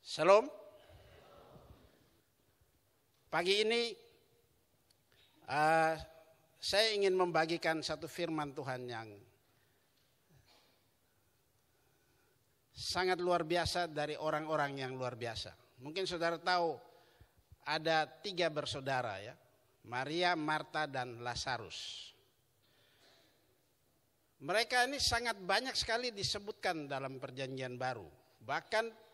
Shalom. Pagi ini uh, saya ingin membagikan satu firman Tuhan yang sangat luar biasa dari orang-orang yang luar biasa. Mungkin saudara tahu ada tiga bersaudara ya, Maria, Marta, dan Lazarus. Mereka ini sangat banyak sekali disebutkan dalam perjanjian baru. Bahkan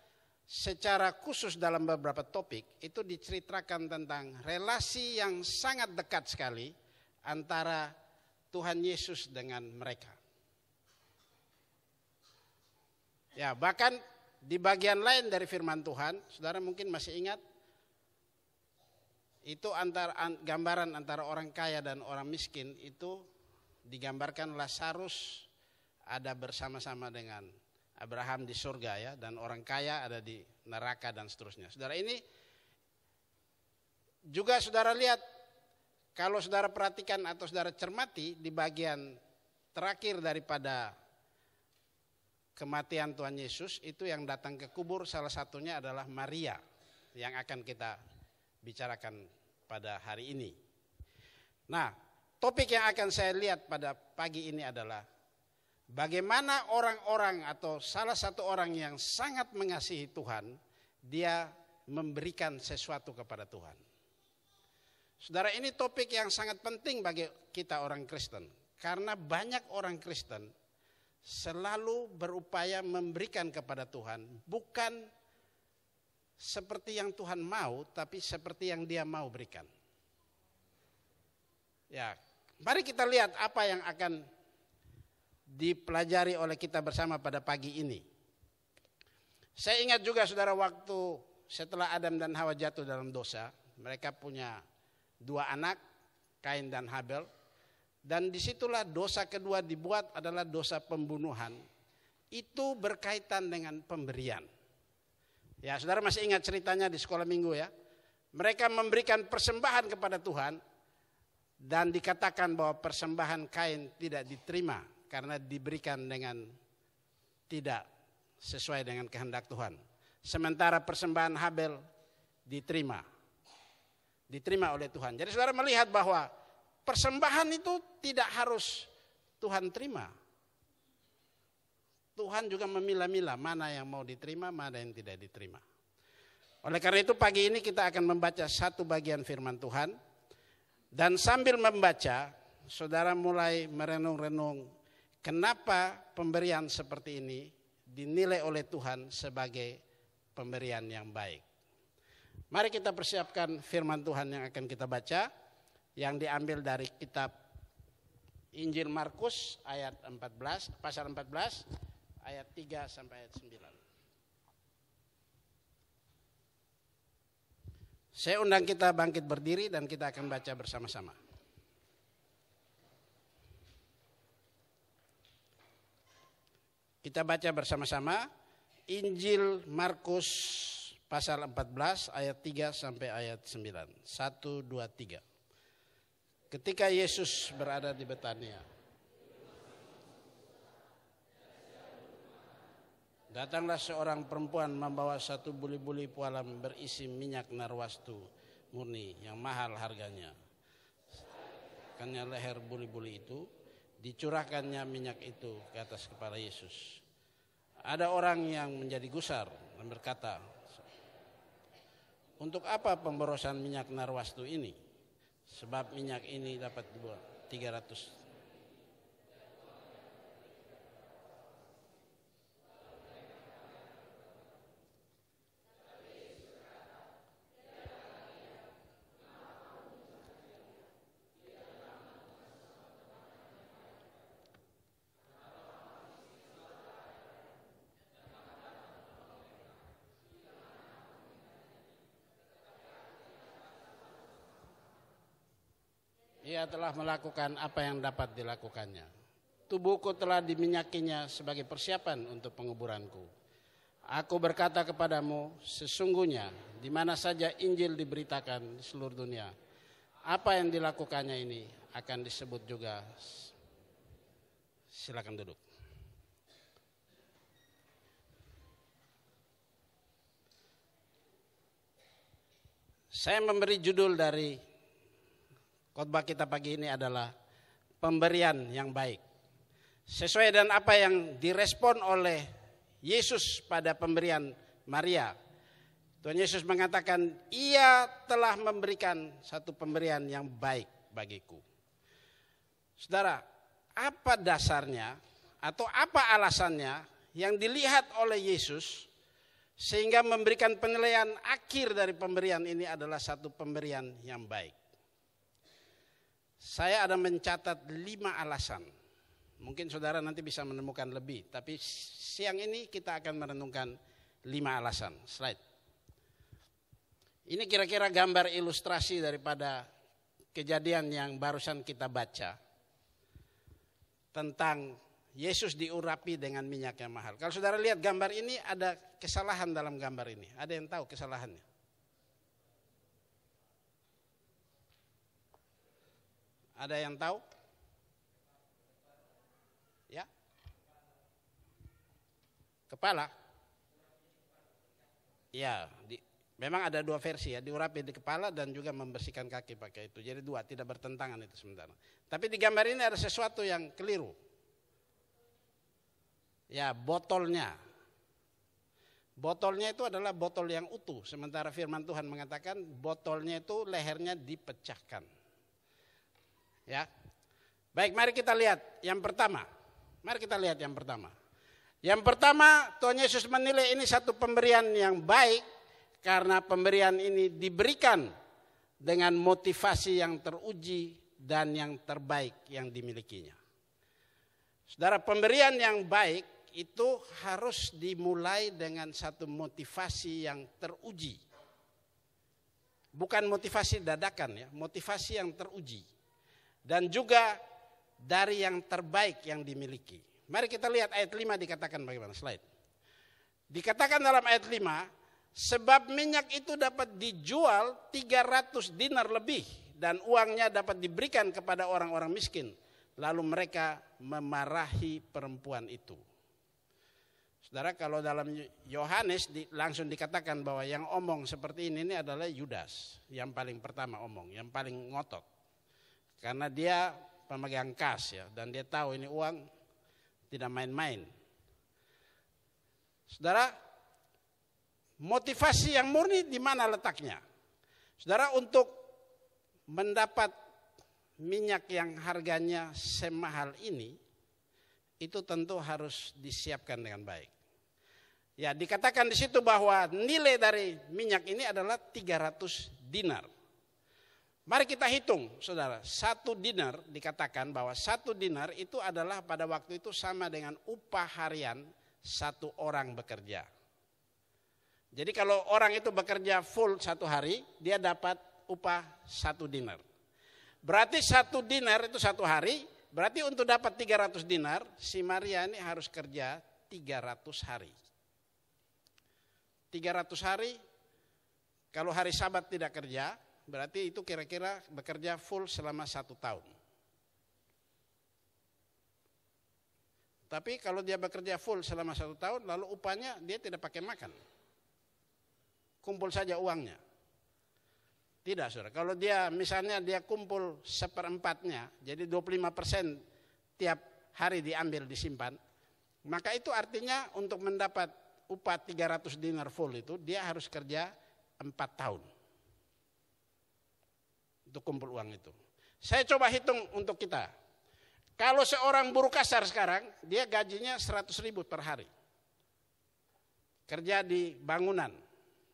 secara khusus dalam beberapa topik itu diceritakan tentang relasi yang sangat dekat sekali antara Tuhan Yesus dengan mereka. Ya, bahkan di bagian lain dari firman Tuhan, Saudara mungkin masih ingat itu antara gambaran antara orang kaya dan orang miskin itu digambarkan Lazarus ada bersama-sama dengan Abraham di surga ya dan orang kaya ada di neraka dan seterusnya. Saudara ini juga saudara lihat kalau saudara perhatikan atau saudara cermati di bagian terakhir daripada kematian Tuhan Yesus itu yang datang ke kubur salah satunya adalah Maria yang akan kita bicarakan pada hari ini. Nah, topik yang akan saya lihat pada pagi ini adalah Bagaimana orang-orang atau salah satu orang yang sangat mengasihi Tuhan, dia memberikan sesuatu kepada Tuhan. Saudara, ini topik yang sangat penting bagi kita orang Kristen. Karena banyak orang Kristen selalu berupaya memberikan kepada Tuhan, bukan seperti yang Tuhan mau, tapi seperti yang dia mau berikan. Ya, mari kita lihat apa yang akan dipelajari oleh kita bersama pada pagi ini. Saya ingat juga saudara waktu setelah Adam dan Hawa jatuh dalam dosa, mereka punya dua anak, Kain dan Habel. Dan disitulah dosa kedua dibuat adalah dosa pembunuhan. Itu berkaitan dengan pemberian. Ya, saudara masih ingat ceritanya di sekolah minggu ya. Mereka memberikan persembahan kepada Tuhan dan dikatakan bahwa persembahan kain tidak diterima karena diberikan dengan tidak sesuai dengan kehendak Tuhan. Sementara persembahan Habel diterima. Diterima oleh Tuhan. Jadi saudara melihat bahwa persembahan itu tidak harus Tuhan terima. Tuhan juga memilah-milah mana yang mau diterima, mana yang tidak diterima. Oleh karena itu pagi ini kita akan membaca satu bagian firman Tuhan. Dan sambil membaca, saudara mulai merenung-renung Kenapa pemberian seperti ini dinilai oleh Tuhan sebagai pemberian yang baik? Mari kita persiapkan firman Tuhan yang akan kita baca yang diambil dari kitab Injil Markus ayat 14 pasal 14 ayat 3 sampai ayat 9. Saya undang kita bangkit berdiri dan kita akan baca bersama-sama. Kita baca bersama-sama Injil Markus pasal 14 ayat 3 sampai ayat 9. 1 2 3. Ketika Yesus berada di Betania Datanglah seorang perempuan membawa satu buli-buli pualam berisi minyak narwastu murni yang mahal harganya. Karena leher buli-buli itu dicurahkannya minyak itu ke atas kepala Yesus. Ada orang yang menjadi gusar dan berkata, untuk apa pemborosan minyak narwastu ini? Sebab minyak ini dapat dibuat 300 telah melakukan apa yang dapat dilakukannya. Tubuhku telah diminyakinya sebagai persiapan untuk penguburanku. Aku berkata kepadamu, sesungguhnya di mana saja Injil diberitakan di seluruh dunia, apa yang dilakukannya ini akan disebut juga. Silakan duduk. Saya memberi judul dari Khotbah kita pagi ini adalah pemberian yang baik. Sesuai dengan apa yang direspon oleh Yesus pada pemberian Maria. Tuhan Yesus mengatakan, ia telah memberikan satu pemberian yang baik bagiku. Saudara, apa dasarnya atau apa alasannya yang dilihat oleh Yesus sehingga memberikan penilaian akhir dari pemberian ini adalah satu pemberian yang baik. Saya ada mencatat lima alasan. Mungkin saudara nanti bisa menemukan lebih, tapi siang ini kita akan merenungkan lima alasan. Slide. Ini kira-kira gambar ilustrasi daripada kejadian yang barusan kita baca tentang Yesus diurapi dengan minyak yang mahal. Kalau saudara lihat gambar ini ada kesalahan dalam gambar ini. Ada yang tahu kesalahannya? Ada yang tahu? Ya? Kepala? Ya, di, memang ada dua versi ya, diurapi di kepala dan juga membersihkan kaki pakai itu. Jadi dua, tidak bertentangan itu sebenarnya. Tapi di gambar ini ada sesuatu yang keliru. Ya, botolnya. Botolnya itu adalah botol yang utuh, sementara firman Tuhan mengatakan botolnya itu lehernya dipecahkan. Ya. Baik, mari kita lihat yang pertama. Mari kita lihat yang pertama. Yang pertama, Tuhan Yesus menilai ini satu pemberian yang baik karena pemberian ini diberikan dengan motivasi yang teruji dan yang terbaik yang dimilikinya. Saudara, pemberian yang baik itu harus dimulai dengan satu motivasi yang teruji. Bukan motivasi dadakan ya, motivasi yang teruji dan juga dari yang terbaik yang dimiliki. Mari kita lihat ayat 5 dikatakan bagaimana slide. Dikatakan dalam ayat 5, sebab minyak itu dapat dijual 300 dinar lebih dan uangnya dapat diberikan kepada orang-orang miskin. Lalu mereka memarahi perempuan itu. Saudara kalau dalam Yohanes di, langsung dikatakan bahwa yang omong seperti ini ini adalah Yudas. Yang paling pertama omong, yang paling ngotot. Karena dia pemegang kas ya dan dia tahu ini uang tidak main-main. Saudara, motivasi yang murni di mana letaknya? Saudara untuk mendapat minyak yang harganya semahal ini itu tentu harus disiapkan dengan baik. Ya, dikatakan di situ bahwa nilai dari minyak ini adalah 300 dinar. Mari kita hitung, saudara. Satu dinar dikatakan bahwa satu dinar itu adalah pada waktu itu sama dengan upah harian satu orang bekerja. Jadi kalau orang itu bekerja full satu hari, dia dapat upah satu dinar. Berarti satu dinar itu satu hari, berarti untuk dapat 300 dinar, si Maria ini harus kerja 300 hari. 300 hari, kalau hari sabat tidak kerja, berarti itu kira-kira bekerja full selama satu tahun. Tapi kalau dia bekerja full selama satu tahun, lalu upahnya dia tidak pakai makan. Kumpul saja uangnya. Tidak, saudara. Kalau dia misalnya dia kumpul seperempatnya, jadi 25 persen tiap hari diambil disimpan, maka itu artinya untuk mendapat upah 300 dinar full itu, dia harus kerja 4 tahun itu kumpul uang itu. Saya coba hitung untuk kita. Kalau seorang buruh kasar sekarang, dia gajinya 100 ribu per hari. Kerja di bangunan,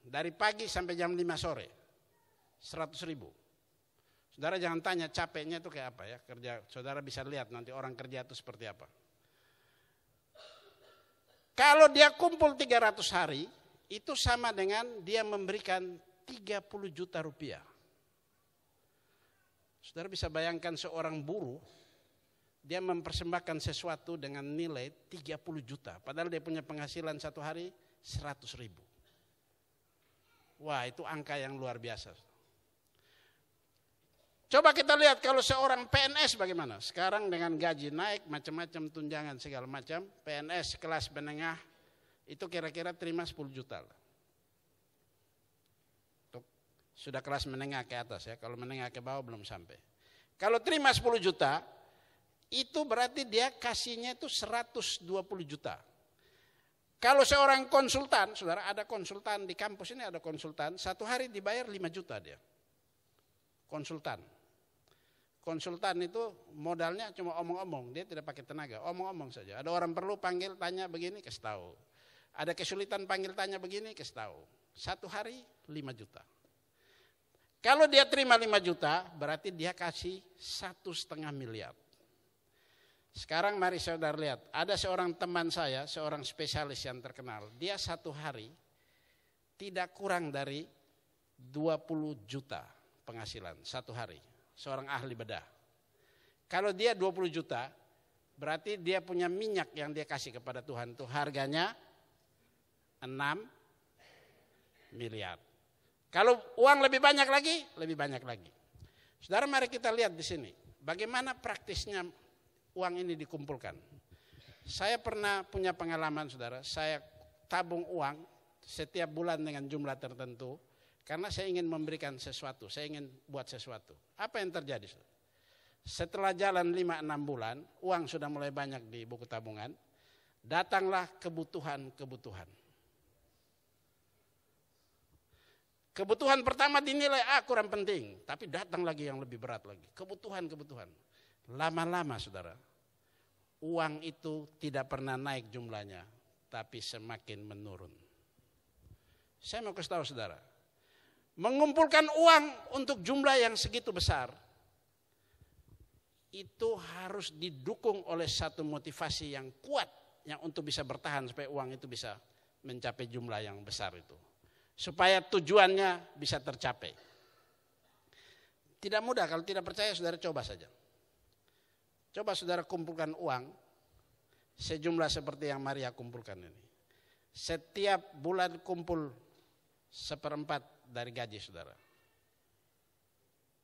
dari pagi sampai jam 5 sore, 100 ribu. Saudara jangan tanya capeknya itu kayak apa ya, kerja. saudara bisa lihat nanti orang kerja itu seperti apa. Kalau dia kumpul 300 hari, itu sama dengan dia memberikan 30 juta rupiah Saudara bisa bayangkan seorang buruh, dia mempersembahkan sesuatu dengan nilai 30 juta. Padahal dia punya penghasilan satu hari 100 ribu. Wah itu angka yang luar biasa. Coba kita lihat kalau seorang PNS bagaimana. Sekarang dengan gaji naik, macam-macam tunjangan segala macam. PNS kelas menengah itu kira-kira terima 10 juta lah. Sudah kelas menengah ke atas ya, kalau menengah ke bawah belum sampai. Kalau terima 10 juta, itu berarti dia kasihnya itu 120 juta. Kalau seorang konsultan, saudara ada konsultan di kampus ini ada konsultan, satu hari dibayar 5 juta dia. Konsultan. Konsultan itu modalnya cuma omong-omong, dia tidak pakai tenaga, omong-omong saja. Ada orang perlu panggil tanya begini, kasih tahu. Ada kesulitan panggil tanya begini, kasih tahu. Satu hari 5 juta. Kalau dia terima 5 juta, berarti dia kasih satu setengah miliar. Sekarang mari saudara lihat, ada seorang teman saya, seorang spesialis yang terkenal. Dia satu hari tidak kurang dari 20 juta penghasilan satu hari. Seorang ahli bedah. Kalau dia 20 juta, berarti dia punya minyak yang dia kasih kepada Tuhan. Itu harganya 6 miliar. Kalau uang lebih banyak lagi, lebih banyak lagi. Saudara mari kita lihat di sini. Bagaimana praktisnya uang ini dikumpulkan. Saya pernah punya pengalaman saudara, saya tabung uang setiap bulan dengan jumlah tertentu. Karena saya ingin memberikan sesuatu, saya ingin buat sesuatu. Apa yang terjadi? Saudara? Setelah jalan 5-6 bulan, uang sudah mulai banyak di buku tabungan. Datanglah kebutuhan-kebutuhan Kebutuhan pertama dinilai, ah kurang penting. Tapi datang lagi yang lebih berat lagi. Kebutuhan-kebutuhan. Lama-lama saudara, uang itu tidak pernah naik jumlahnya. Tapi semakin menurun. Saya mau kasih tahu saudara. Mengumpulkan uang untuk jumlah yang segitu besar. Itu harus didukung oleh satu motivasi yang kuat. Yang untuk bisa bertahan supaya uang itu bisa mencapai jumlah yang besar itu supaya tujuannya bisa tercapai. Tidak mudah kalau tidak percaya saudara coba saja. Coba saudara kumpulkan uang sejumlah seperti yang Maria kumpulkan ini. Setiap bulan kumpul seperempat dari gaji saudara.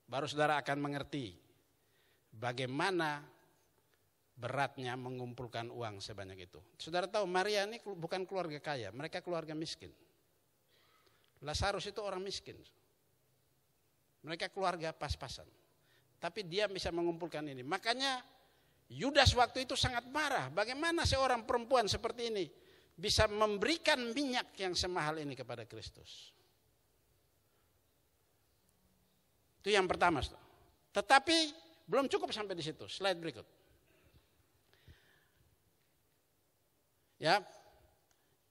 Baru saudara akan mengerti bagaimana beratnya mengumpulkan uang sebanyak itu. Saudara tahu Maria ini bukan keluarga kaya, mereka keluarga miskin. Lazarus itu orang miskin. Mereka keluarga pas-pasan. Tapi dia bisa mengumpulkan ini. Makanya Yudas waktu itu sangat marah. Bagaimana seorang perempuan seperti ini bisa memberikan minyak yang semahal ini kepada Kristus. Itu yang pertama. Tetapi belum cukup sampai di situ. Slide berikut. Ya,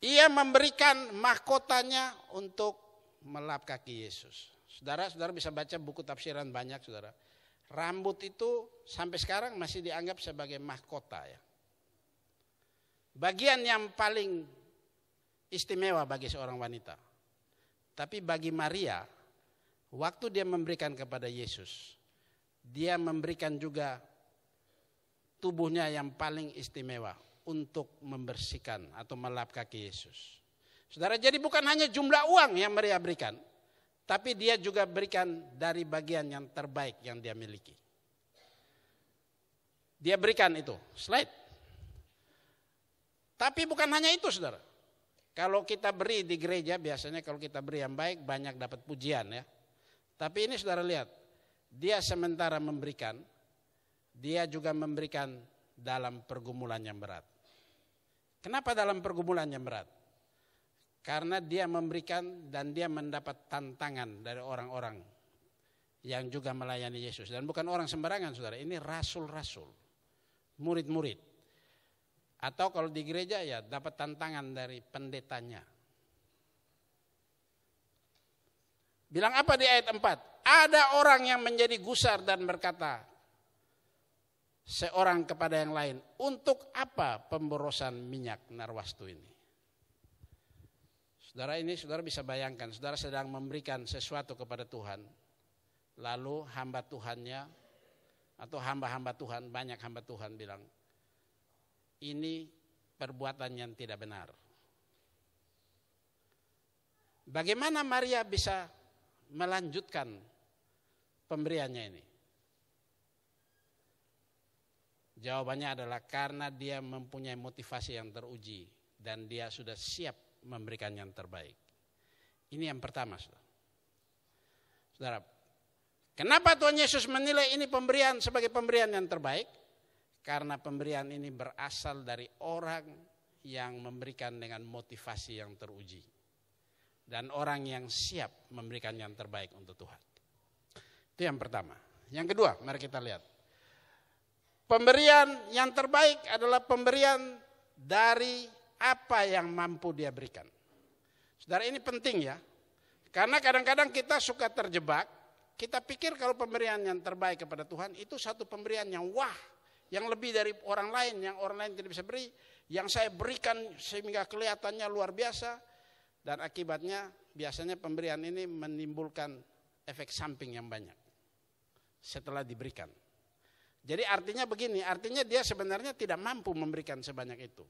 ia memberikan mahkotanya untuk melap kaki Yesus. Saudara-saudara bisa baca buku tafsiran banyak saudara. Rambut itu sampai sekarang masih dianggap sebagai mahkota ya. Bagian yang paling istimewa bagi seorang wanita. Tapi bagi Maria, waktu dia memberikan kepada Yesus, dia memberikan juga tubuhnya yang paling istimewa untuk membersihkan atau melap kaki Yesus. Saudara, jadi bukan hanya jumlah uang yang mereka berikan, tapi dia juga berikan dari bagian yang terbaik yang dia miliki. Dia berikan itu, slide. Tapi bukan hanya itu, saudara. Kalau kita beri di gereja, biasanya kalau kita beri yang baik, banyak dapat pujian ya. Tapi ini saudara lihat, dia sementara memberikan, dia juga memberikan dalam pergumulan yang berat. Kenapa dalam pergumulan yang berat? Karena dia memberikan dan dia mendapat tantangan dari orang-orang yang juga melayani Yesus. Dan bukan orang sembarangan saudara, ini rasul-rasul, murid-murid. Atau kalau di gereja ya dapat tantangan dari pendetanya. Bilang apa di ayat 4? Ada orang yang menjadi gusar dan berkata, seorang kepada yang lain. Untuk apa pemborosan minyak narwastu ini? Saudara ini saudara bisa bayangkan, saudara sedang memberikan sesuatu kepada Tuhan. Lalu hamba Tuhannya atau hamba-hamba Tuhan, banyak hamba Tuhan bilang, ini perbuatan yang tidak benar. Bagaimana Maria bisa melanjutkan pemberiannya ini? Jawabannya adalah karena dia mempunyai motivasi yang teruji dan dia sudah siap memberikan yang terbaik. Ini yang pertama, saudara. Saudara, kenapa Tuhan Yesus menilai ini pemberian sebagai pemberian yang terbaik? Karena pemberian ini berasal dari orang yang memberikan dengan motivasi yang teruji. Dan orang yang siap memberikan yang terbaik untuk Tuhan. Itu yang pertama. Yang kedua, mari kita lihat. Pemberian yang terbaik adalah pemberian dari apa yang mampu dia berikan. Saudara ini penting ya. Karena kadang-kadang kita suka terjebak, kita pikir kalau pemberian yang terbaik kepada Tuhan itu satu pemberian yang wah, yang lebih dari orang lain, yang orang lain tidak bisa beri, yang saya berikan sehingga kelihatannya luar biasa. Dan akibatnya biasanya pemberian ini menimbulkan efek samping yang banyak setelah diberikan. Jadi artinya begini, artinya dia sebenarnya tidak mampu memberikan sebanyak itu.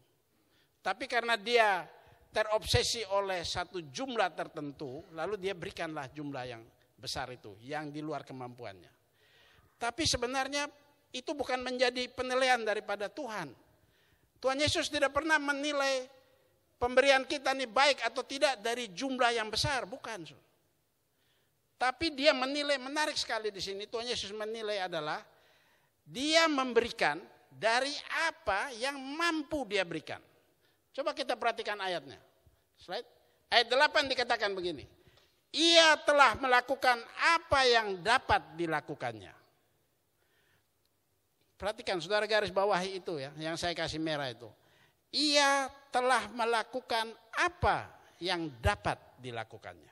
Tapi karena dia terobsesi oleh satu jumlah tertentu, lalu dia berikanlah jumlah yang besar itu, yang di luar kemampuannya. Tapi sebenarnya itu bukan menjadi penilaian daripada Tuhan. Tuhan Yesus tidak pernah menilai pemberian kita ini baik atau tidak dari jumlah yang besar, bukan. Tapi dia menilai, menarik sekali di sini, Tuhan Yesus menilai adalah dia memberikan dari apa yang mampu dia berikan. Coba kita perhatikan ayatnya. Slide. Ayat 8 dikatakan begini. Ia telah melakukan apa yang dapat dilakukannya. Perhatikan saudara garis bawah itu ya, yang saya kasih merah itu. Ia telah melakukan apa yang dapat dilakukannya.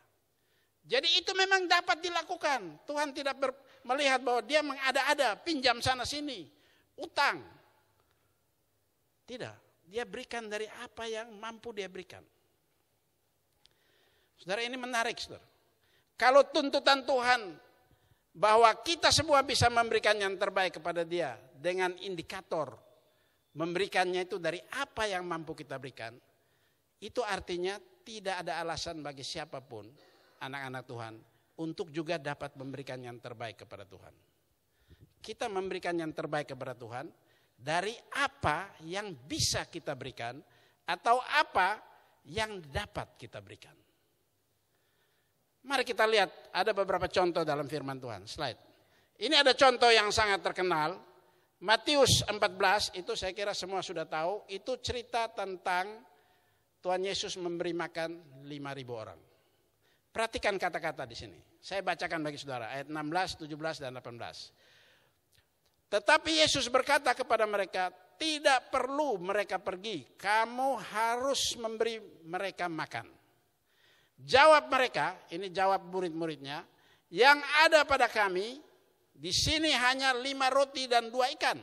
Jadi itu memang dapat dilakukan. Tuhan tidak ber, melihat bahwa dia mengada-ada, pinjam sana sini, utang. Tidak, dia berikan dari apa yang mampu dia berikan. Saudara ini menarik, Saudara. Kalau tuntutan Tuhan bahwa kita semua bisa memberikan yang terbaik kepada dia dengan indikator memberikannya itu dari apa yang mampu kita berikan, itu artinya tidak ada alasan bagi siapapun anak-anak Tuhan untuk juga dapat memberikan yang terbaik kepada Tuhan. Kita memberikan yang terbaik kepada Tuhan dari apa yang bisa kita berikan atau apa yang dapat kita berikan. Mari kita lihat ada beberapa contoh dalam firman Tuhan. Slide. Ini ada contoh yang sangat terkenal. Matius 14 itu saya kira semua sudah tahu. Itu cerita tentang Tuhan Yesus memberi makan 5.000 orang. Perhatikan kata-kata di sini. Saya bacakan bagi saudara ayat 16, 17 dan 18. Tetapi Yesus berkata kepada mereka, tidak perlu mereka pergi, kamu harus memberi mereka makan. Jawab mereka, ini jawab murid-muridnya, yang ada pada kami di sini hanya lima roti dan dua ikan.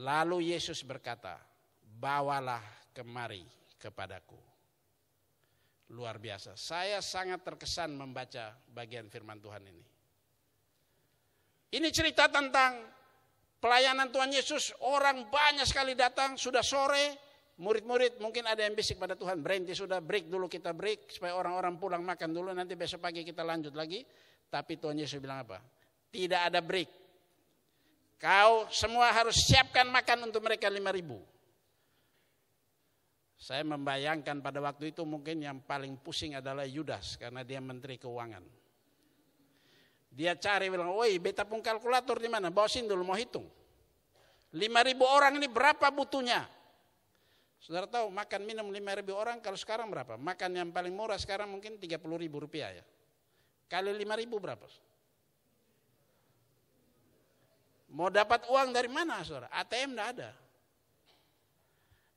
Lalu Yesus berkata, bawalah kemari kepadaku luar biasa. Saya sangat terkesan membaca bagian firman Tuhan ini. Ini cerita tentang pelayanan Tuhan Yesus. Orang banyak sekali datang, sudah sore. Murid-murid mungkin ada yang bisik pada Tuhan, berhenti sudah, break dulu kita break. Supaya orang-orang pulang makan dulu, nanti besok pagi kita lanjut lagi. Tapi Tuhan Yesus bilang apa? Tidak ada break. Kau semua harus siapkan makan untuk mereka 5.000. ribu. Saya membayangkan pada waktu itu mungkin yang paling pusing adalah Yudas karena dia menteri keuangan. Dia cari bilang, woi beta pun kalkulator di mana? sini dulu mau hitung. 5.000 orang ini berapa butuhnya? Saudara tahu makan minum 5.000 orang kalau sekarang berapa? Makan yang paling murah sekarang mungkin 30.000 rupiah ya. Kali 5.000 berapa? Mau dapat uang dari mana saudara? ATM tidak ada.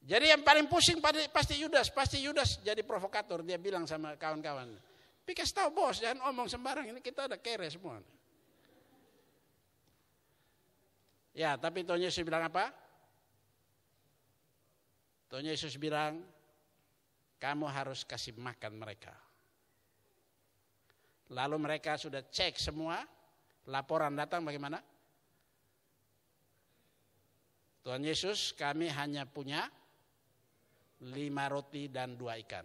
Jadi yang paling pusing pasti Yudas, pasti Yudas jadi provokator. Dia bilang sama kawan-kawan, pikir tahu bos, jangan omong sembarang, ini kita ada kere semua. Ya, tapi Tuhan Yesus bilang apa? Tuhan Yesus bilang, kamu harus kasih makan mereka. Lalu mereka sudah cek semua, laporan datang bagaimana? Tuhan Yesus, kami hanya punya lima roti dan dua ikan.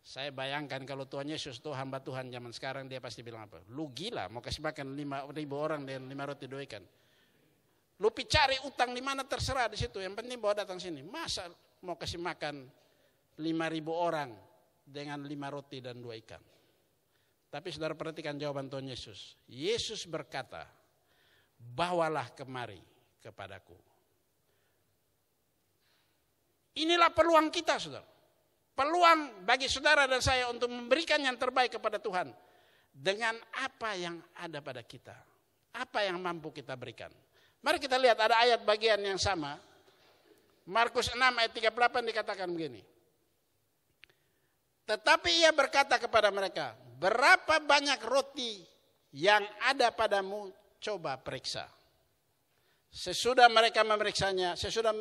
Saya bayangkan kalau Tuhan Yesus itu hamba Tuhan zaman sekarang dia pasti bilang apa? Lu gila mau kasih makan lima ribu orang dan lima roti dua ikan. Lu cari utang di mana terserah di situ. Yang penting bawa datang sini. Masa mau kasih makan lima ribu orang dengan lima roti dan dua ikan. Tapi saudara perhatikan jawaban Tuhan Yesus. Yesus berkata, bawalah kemari kepadaku. Inilah peluang kita, saudara. Peluang bagi saudara dan saya untuk memberikan yang terbaik kepada Tuhan dengan apa yang ada pada kita, apa yang mampu kita berikan. Mari kita lihat ada ayat bagian yang sama. Markus 6 ayat 38 dikatakan begini. Tetapi ia berkata kepada mereka, berapa banyak roti yang ada padamu coba periksa. Sesudah mereka memeriksanya, sesudah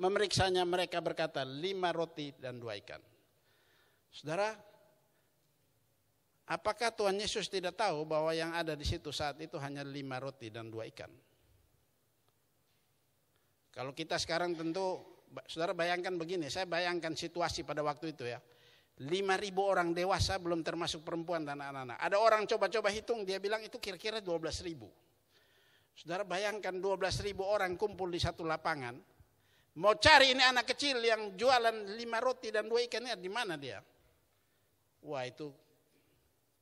memeriksanya mereka berkata lima roti dan dua ikan. Saudara, apakah Tuhan Yesus tidak tahu bahwa yang ada di situ saat itu hanya lima roti dan dua ikan? Kalau kita sekarang tentu, saudara bayangkan begini, saya bayangkan situasi pada waktu itu ya. ribu orang dewasa belum termasuk perempuan dan anak-anak. Ada orang coba-coba hitung, dia bilang itu kira-kira 12.000. Saudara bayangkan 12.000 orang kumpul di satu lapangan. Mau cari ini anak kecil yang jualan lima roti dan dua ikannya di mana dia? Wah itu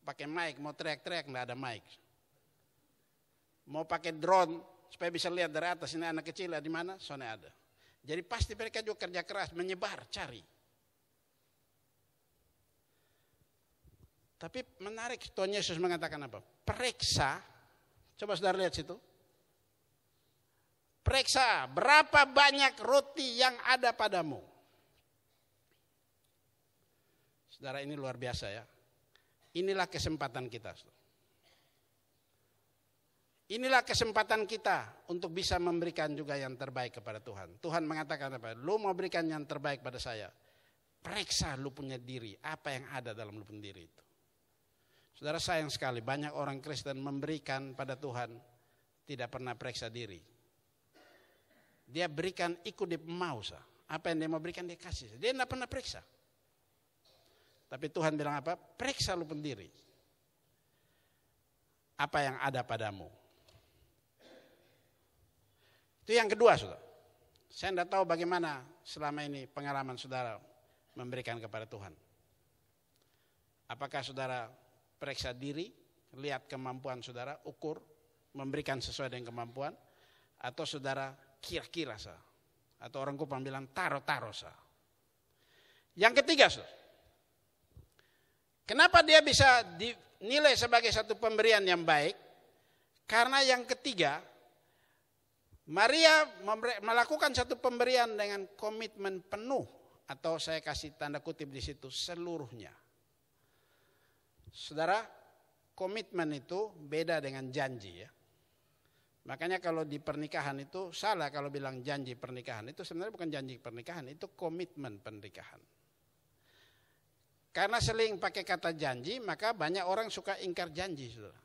pakai mic, mau teriak-teriak nggak ada mic. Mau pakai drone supaya bisa lihat dari atas ini anak kecil di mana? Soalnya ada. Jadi pasti mereka juga kerja keras, menyebar, cari. Tapi menarik Tuhan Yesus mengatakan apa? Periksa. Coba saudara lihat situ. Periksa berapa banyak roti yang ada padamu. Saudara ini luar biasa ya. Inilah kesempatan kita. Inilah kesempatan kita untuk bisa memberikan juga yang terbaik kepada Tuhan. Tuhan mengatakan apa? Lu mau berikan yang terbaik pada saya. Periksa lu punya diri, apa yang ada dalam lu punya diri itu. Saudara sayang sekali banyak orang Kristen memberikan pada Tuhan tidak pernah periksa diri. Dia berikan ikut dia mau sah. Apa yang dia mau berikan dia kasih. Dia tidak pernah periksa. Tapi Tuhan bilang apa? Periksa lu pendiri. Apa yang ada padamu. Itu yang kedua saudara. Saya tidak tahu bagaimana selama ini pengalaman saudara memberikan kepada Tuhan. Apakah saudara periksa diri, lihat kemampuan saudara, ukur, memberikan sesuai dengan kemampuan, atau saudara kira-kira sa. Atau orang Kupang bilang taro-taro sa. Yang ketiga sa. Kenapa dia bisa dinilai sebagai satu pemberian yang baik? Karena yang ketiga, Maria melakukan satu pemberian dengan komitmen penuh atau saya kasih tanda kutip di situ seluruhnya. Saudara, komitmen itu beda dengan janji ya. Makanya kalau di pernikahan itu salah kalau bilang janji pernikahan. Itu sebenarnya bukan janji pernikahan, itu komitmen pernikahan. Karena seling pakai kata janji, maka banyak orang suka ingkar janji. Saudara.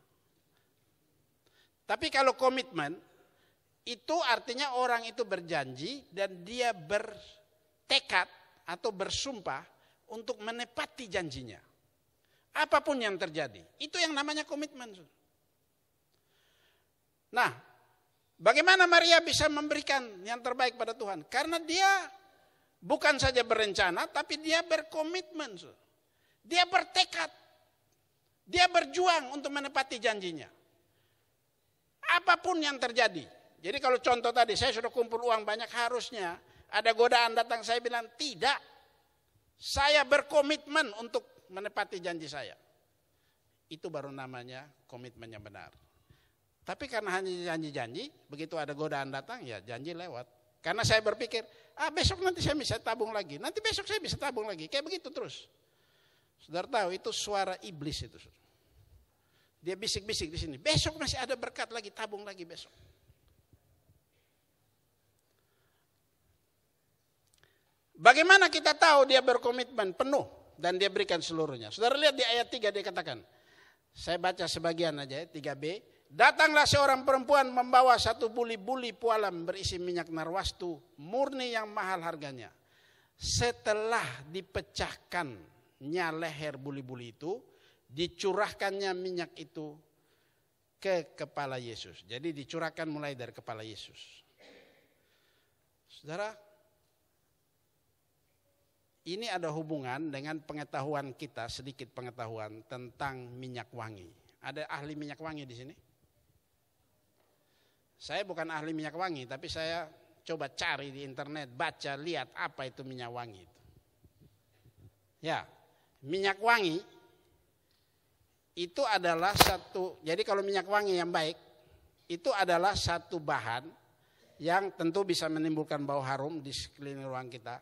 Tapi kalau komitmen, itu artinya orang itu berjanji dan dia bertekad atau bersumpah untuk menepati janjinya. Apapun yang terjadi, itu yang namanya komitmen. Nah, Bagaimana Maria bisa memberikan yang terbaik pada Tuhan? Karena dia bukan saja berencana, tapi dia berkomitmen. Dia bertekad. Dia berjuang untuk menepati janjinya. Apapun yang terjadi. Jadi kalau contoh tadi, saya sudah kumpul uang banyak harusnya. Ada godaan datang, saya bilang, tidak. Saya berkomitmen untuk menepati janji saya. Itu baru namanya komitmen yang benar. Tapi karena hanya janji-janji, begitu ada godaan datang ya janji lewat. Karena saya berpikir, ah besok nanti saya bisa tabung lagi, nanti besok saya bisa tabung lagi, kayak begitu terus. Saudara tahu itu suara iblis itu. Dia bisik-bisik di sini, besok masih ada berkat lagi, tabung lagi besok. Bagaimana kita tahu dia berkomitmen penuh dan dia berikan seluruhnya. Saudara lihat di ayat 3 dia katakan, saya baca sebagian aja ya, 3b, Datanglah seorang perempuan membawa satu buli-buli pualam berisi minyak narwastu murni yang mahal harganya. Setelah dipecahkannya leher buli-buli itu, dicurahkannya minyak itu ke kepala Yesus. Jadi dicurahkan mulai dari kepala Yesus. Saudara, ini ada hubungan dengan pengetahuan kita, sedikit pengetahuan tentang minyak wangi. Ada ahli minyak wangi di sini? Saya bukan ahli minyak wangi, tapi saya coba cari di internet, baca, lihat apa itu minyak wangi itu. Ya, minyak wangi itu adalah satu, jadi kalau minyak wangi yang baik, itu adalah satu bahan yang tentu bisa menimbulkan bau harum di sekeliling ruang kita.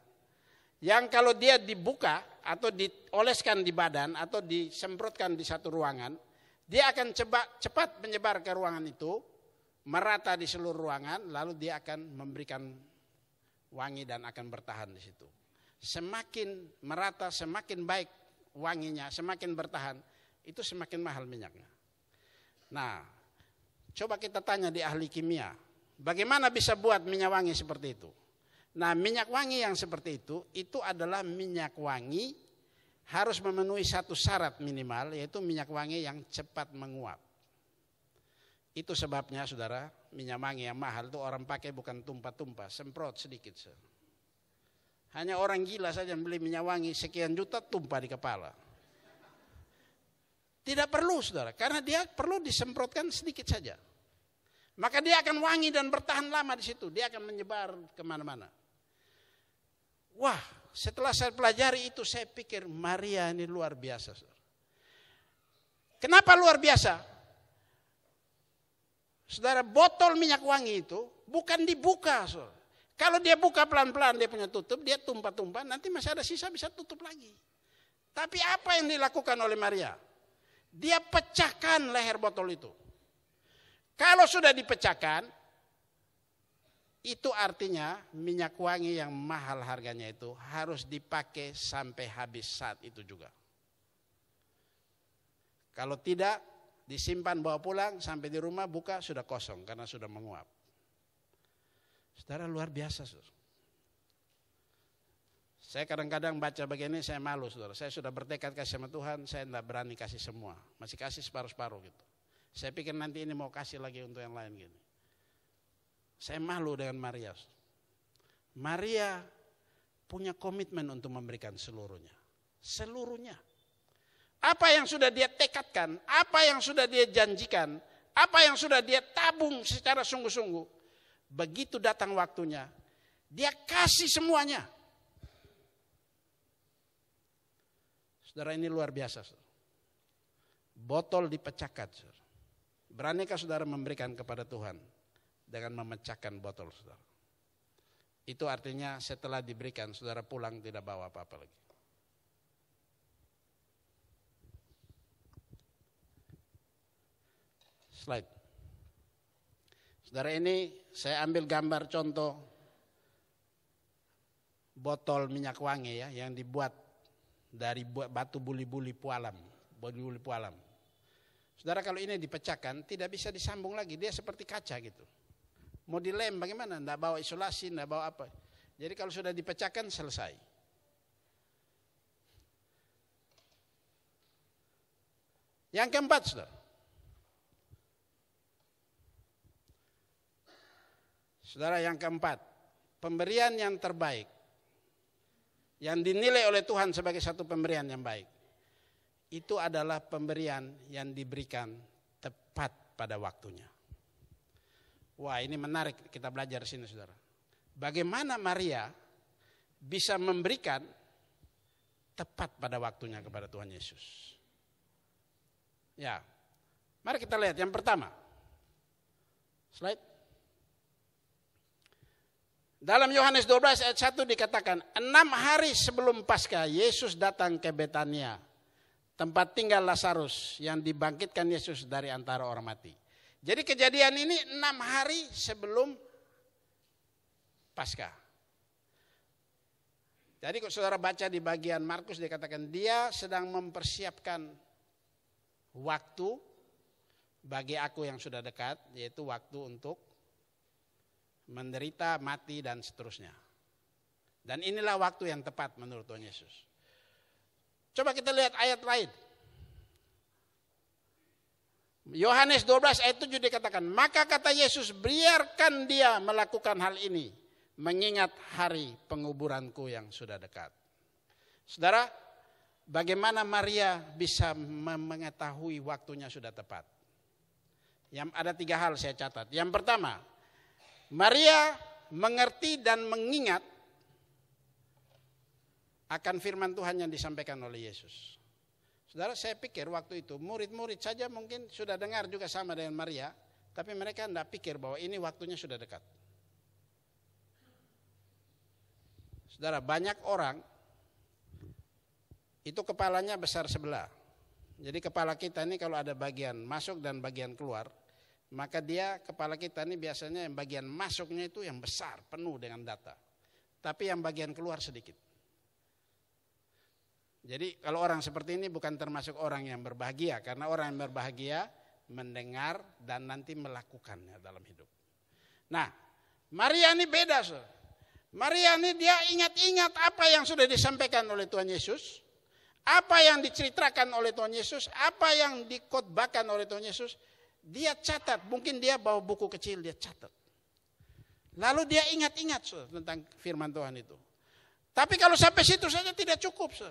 Yang kalau dia dibuka atau dioleskan di badan atau disemprotkan di satu ruangan, dia akan cepat, cepat menyebar ke ruangan itu merata di seluruh ruangan, lalu dia akan memberikan wangi dan akan bertahan di situ. Semakin merata, semakin baik wanginya, semakin bertahan, itu semakin mahal minyaknya. Nah, coba kita tanya di ahli kimia, bagaimana bisa buat minyak wangi seperti itu? Nah, minyak wangi yang seperti itu, itu adalah minyak wangi harus memenuhi satu syarat minimal, yaitu minyak wangi yang cepat menguap. Itu sebabnya saudara, minyak wangi yang mahal itu orang pakai bukan tumpah-tumpah, semprot sedikit. Hanya orang gila saja yang beli minyak wangi sekian juta tumpah di kepala. Tidak perlu saudara, karena dia perlu disemprotkan sedikit saja. Maka dia akan wangi dan bertahan lama di situ, dia akan menyebar kemana-mana. Wah, setelah saya pelajari itu saya pikir Maria ini luar biasa. Saudara. Kenapa luar biasa? Saudara, botol minyak wangi itu bukan dibuka. Saudara. Kalau dia buka pelan-pelan, dia punya tutup, dia tumpah-tumpah, nanti masih ada sisa bisa tutup lagi. Tapi apa yang dilakukan oleh Maria? Dia pecahkan leher botol itu. Kalau sudah dipecahkan, itu artinya minyak wangi yang mahal harganya itu harus dipakai sampai habis saat itu juga. Kalau tidak, disimpan bawa pulang, sampai di rumah buka sudah kosong karena sudah menguap. Saudara luar biasa. Saudara. Saya kadang-kadang baca begini saya malu saudara. Saya sudah bertekad kasih sama Tuhan, saya tidak berani kasih semua. Masih kasih separuh-separuh gitu. Saya pikir nanti ini mau kasih lagi untuk yang lain gini. Saya malu dengan Maria. Maria punya komitmen untuk memberikan seluruhnya. Seluruhnya apa yang sudah dia tekadkan, apa yang sudah dia janjikan, apa yang sudah dia tabung secara sungguh-sungguh. Begitu datang waktunya, dia kasih semuanya. Saudara ini luar biasa. Botol dipecahkan. Saudara. Beranikah saudara memberikan kepada Tuhan dengan memecahkan botol saudara? Itu artinya setelah diberikan saudara pulang tidak bawa apa-apa lagi. slide. Saudara ini saya ambil gambar contoh botol minyak wangi ya yang dibuat dari batu buli-buli pualam, buli-buli pualam. Saudara kalau ini dipecahkan tidak bisa disambung lagi, dia seperti kaca gitu. Mau dilem bagaimana? Tidak bawa isolasi, tidak bawa apa. Jadi kalau sudah dipecahkan selesai. Yang keempat saudara, Saudara yang keempat, pemberian yang terbaik. Yang dinilai oleh Tuhan sebagai satu pemberian yang baik. Itu adalah pemberian yang diberikan tepat pada waktunya. Wah ini menarik kita belajar di sini saudara. Bagaimana Maria bisa memberikan tepat pada waktunya kepada Tuhan Yesus. Ya, mari kita lihat yang pertama. Slide. Dalam Yohanes 12 ayat 1 dikatakan, enam hari sebelum Paskah Yesus datang ke Betania, tempat tinggal Lazarus yang dibangkitkan Yesus dari antara orang mati. Jadi kejadian ini enam hari sebelum Paskah. Jadi kalau saudara baca di bagian Markus dikatakan dia sedang mempersiapkan waktu bagi aku yang sudah dekat yaitu waktu untuk menderita, mati, dan seterusnya. Dan inilah waktu yang tepat menurut Tuhan Yesus. Coba kita lihat ayat lain. Yohanes 12 ayat 7 dikatakan, maka kata Yesus biarkan dia melakukan hal ini. Mengingat hari penguburanku yang sudah dekat. Saudara, bagaimana Maria bisa mengetahui waktunya sudah tepat? Yang ada tiga hal saya catat. Yang pertama, Maria mengerti dan mengingat akan firman Tuhan yang disampaikan oleh Yesus. Saudara saya pikir waktu itu murid-murid saja mungkin sudah dengar juga sama dengan Maria. Tapi mereka tidak pikir bahwa ini waktunya sudah dekat. Saudara banyak orang itu kepalanya besar sebelah. Jadi kepala kita ini kalau ada bagian masuk dan bagian keluar, maka dia kepala kita ini biasanya yang bagian masuknya itu yang besar, penuh dengan data. Tapi yang bagian keluar sedikit. Jadi kalau orang seperti ini bukan termasuk orang yang berbahagia karena orang yang berbahagia mendengar dan nanti melakukannya dalam hidup. Nah, Maria ini beda. So. Maria ini dia ingat-ingat apa yang sudah disampaikan oleh Tuhan Yesus, apa yang diceritakan oleh Tuhan Yesus, apa yang dikotbahkan oleh Tuhan Yesus, dia catat, mungkin dia bawa buku kecil, dia catat. Lalu dia ingat-ingat sir, tentang firman Tuhan itu. Tapi kalau sampai situ saja tidak cukup. Sir.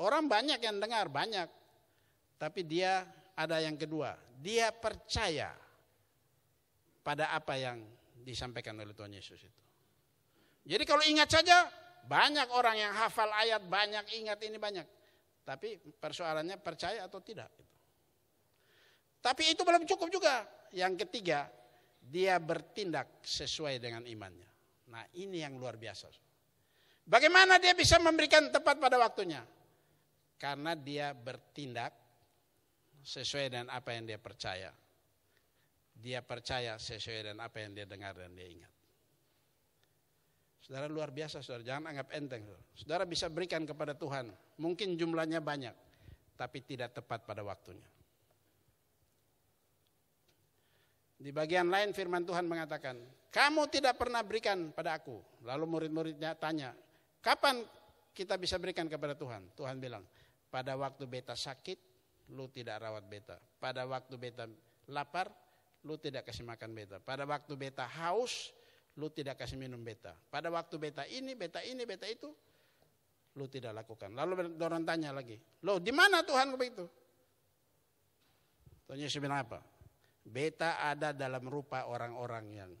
Orang banyak yang dengar, banyak. Tapi dia ada yang kedua. Dia percaya pada apa yang disampaikan oleh Tuhan Yesus itu. Jadi kalau ingat saja, banyak orang yang hafal ayat, banyak ingat ini banyak. Tapi persoalannya percaya atau tidak. Tapi itu belum cukup juga. Yang ketiga, dia bertindak sesuai dengan imannya. Nah ini yang luar biasa. Bagaimana dia bisa memberikan tepat pada waktunya? Karena dia bertindak sesuai dengan apa yang dia percaya. Dia percaya sesuai dengan apa yang dia dengar dan dia ingat. Saudara luar biasa saudara, jangan anggap enteng. Saudara, saudara bisa berikan kepada Tuhan, mungkin jumlahnya banyak, tapi tidak tepat pada waktunya. Di bagian lain firman Tuhan mengatakan, kamu tidak pernah berikan pada aku. Lalu murid-muridnya tanya, kapan kita bisa berikan kepada Tuhan? Tuhan bilang, pada waktu beta sakit, lu tidak rawat beta. Pada waktu beta lapar, lu tidak kasih makan beta. Pada waktu beta haus, lu tidak kasih minum beta. Pada waktu beta ini, beta ini, beta itu, lu tidak lakukan. Lalu orang tanya lagi, lo di mana Tuhan begitu? Tuhan Yesus bilang apa? Beta ada dalam rupa orang-orang yang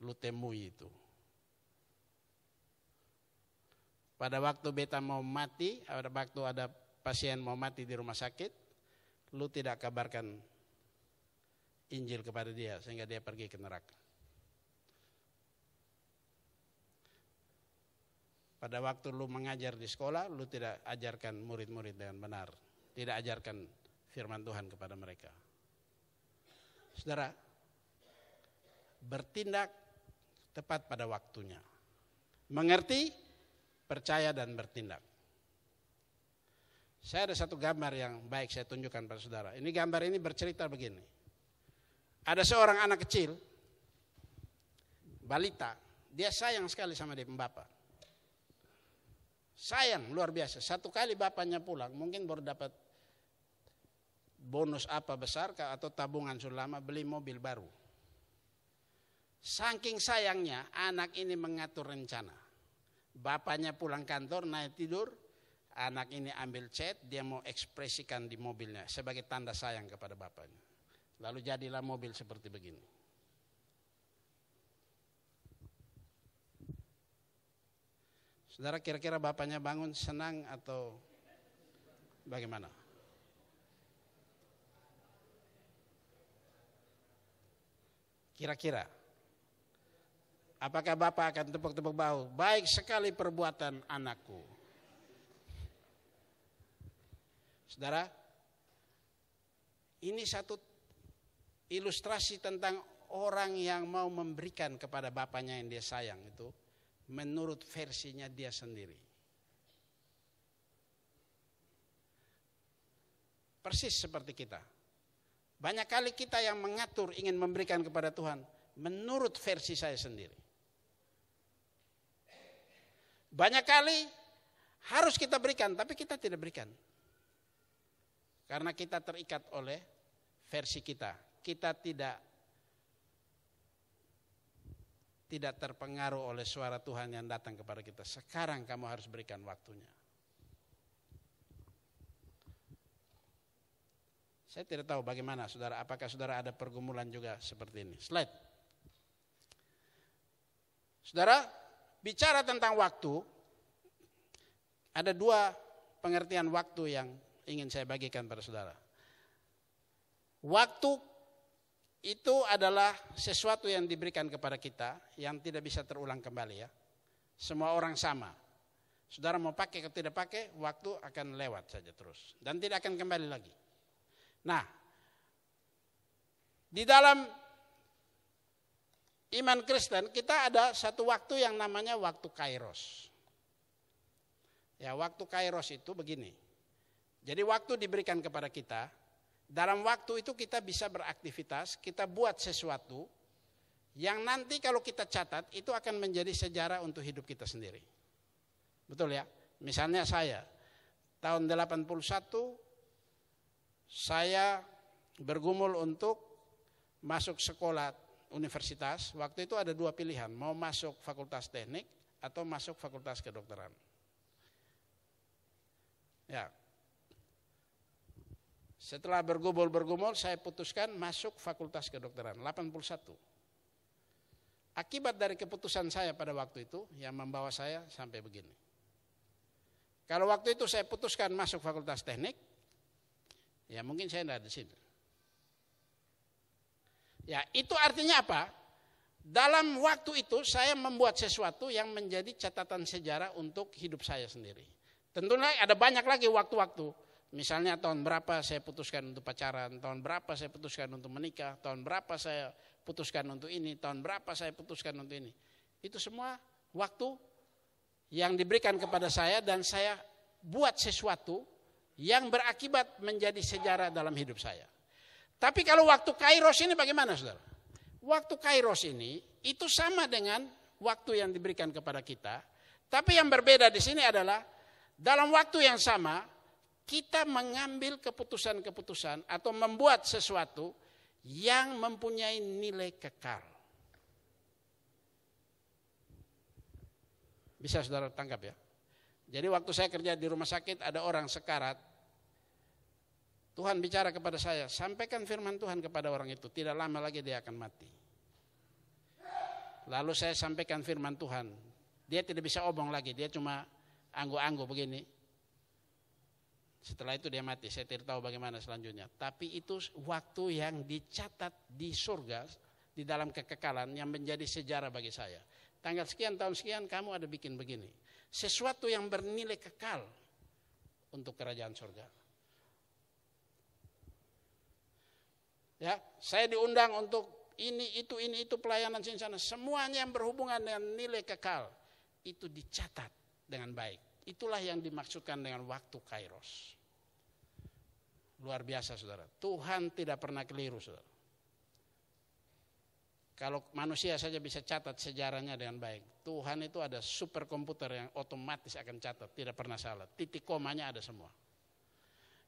lu temui itu. Pada waktu beta mau mati, pada waktu ada pasien mau mati di rumah sakit, lu tidak kabarkan Injil kepada dia sehingga dia pergi ke neraka. Pada waktu lu mengajar di sekolah, lu tidak ajarkan murid-murid dengan benar. Tidak ajarkan firman Tuhan kepada mereka. Saudara, bertindak tepat pada waktunya. Mengerti, percaya dan bertindak. Saya ada satu gambar yang baik saya tunjukkan pada saudara. Ini gambar ini bercerita begini. Ada seorang anak kecil, balita, dia sayang sekali sama dia bapak. Sayang luar biasa. Satu kali bapaknya pulang, mungkin baru dapat bonus apa besar atau tabungan sulama beli mobil baru. Saking sayangnya anak ini mengatur rencana. Bapaknya pulang kantor naik tidur, anak ini ambil chat, dia mau ekspresikan di mobilnya sebagai tanda sayang kepada bapaknya. Lalu jadilah mobil seperti begini. Saudara kira-kira bapaknya bangun senang atau bagaimana? Kira-kira. Apakah Bapak akan tepuk-tepuk bahu? Baik sekali perbuatan anakku. Saudara, ini satu ilustrasi tentang orang yang mau memberikan kepada bapaknya yang dia sayang itu menurut versinya dia sendiri. Persis seperti kita. Banyak kali kita yang mengatur ingin memberikan kepada Tuhan menurut versi saya sendiri. Banyak kali harus kita berikan tapi kita tidak berikan. Karena kita terikat oleh versi kita. Kita tidak tidak terpengaruh oleh suara Tuhan yang datang kepada kita. Sekarang kamu harus berikan waktunya. Saya tidak tahu bagaimana saudara, apakah saudara ada pergumulan juga seperti ini. Slide. Saudara, bicara tentang waktu, ada dua pengertian waktu yang ingin saya bagikan pada saudara. Waktu itu adalah sesuatu yang diberikan kepada kita yang tidak bisa terulang kembali ya. Semua orang sama. Saudara mau pakai atau tidak pakai, waktu akan lewat saja terus. Dan tidak akan kembali lagi. Nah, di dalam iman Kristen kita ada satu waktu yang namanya waktu kairos. Ya, waktu kairos itu begini. Jadi waktu diberikan kepada kita, dalam waktu itu kita bisa beraktivitas, kita buat sesuatu yang nanti kalau kita catat itu akan menjadi sejarah untuk hidup kita sendiri. Betul ya? Misalnya saya tahun 81 saya bergumul untuk masuk sekolah universitas. Waktu itu ada dua pilihan, mau masuk fakultas teknik atau masuk fakultas kedokteran. Ya. Setelah bergumul-bergumul saya putuskan masuk fakultas kedokteran 81. Akibat dari keputusan saya pada waktu itu yang membawa saya sampai begini. Kalau waktu itu saya putuskan masuk fakultas teknik, Ya mungkin saya tidak di sini. Ya itu artinya apa? Dalam waktu itu saya membuat sesuatu yang menjadi catatan sejarah untuk hidup saya sendiri. Tentu ada banyak lagi waktu-waktu. Misalnya tahun berapa saya putuskan untuk pacaran, tahun berapa saya putuskan untuk menikah, tahun berapa saya putuskan untuk ini, tahun berapa saya putuskan untuk ini. Itu semua waktu yang diberikan kepada saya dan saya buat sesuatu yang berakibat menjadi sejarah dalam hidup saya. Tapi kalau waktu kairos ini bagaimana saudara? Waktu kairos ini itu sama dengan waktu yang diberikan kepada kita. Tapi yang berbeda di sini adalah dalam waktu yang sama kita mengambil keputusan-keputusan atau membuat sesuatu yang mempunyai nilai kekal. Bisa saudara tangkap ya? Jadi waktu saya kerja di rumah sakit ada orang sekarat. Tuhan bicara kepada saya, sampaikan firman Tuhan kepada orang itu, tidak lama lagi dia akan mati. Lalu saya sampaikan firman Tuhan. Dia tidak bisa obong lagi, dia cuma anggu-anggu begini. Setelah itu dia mati, saya tidak tahu bagaimana selanjutnya. Tapi itu waktu yang dicatat di surga, di dalam kekekalan yang menjadi sejarah bagi saya. Tanggal sekian, tahun sekian kamu ada bikin begini sesuatu yang bernilai kekal untuk kerajaan surga. Ya, saya diundang untuk ini itu ini itu pelayanan sini sana semuanya yang berhubungan dengan nilai kekal itu dicatat dengan baik. Itulah yang dimaksudkan dengan waktu kairos. Luar biasa saudara. Tuhan tidak pernah keliru saudara. Kalau manusia saja bisa catat sejarahnya dengan baik. Tuhan itu ada super komputer yang otomatis akan catat, tidak pernah salah. Titik komanya ada semua.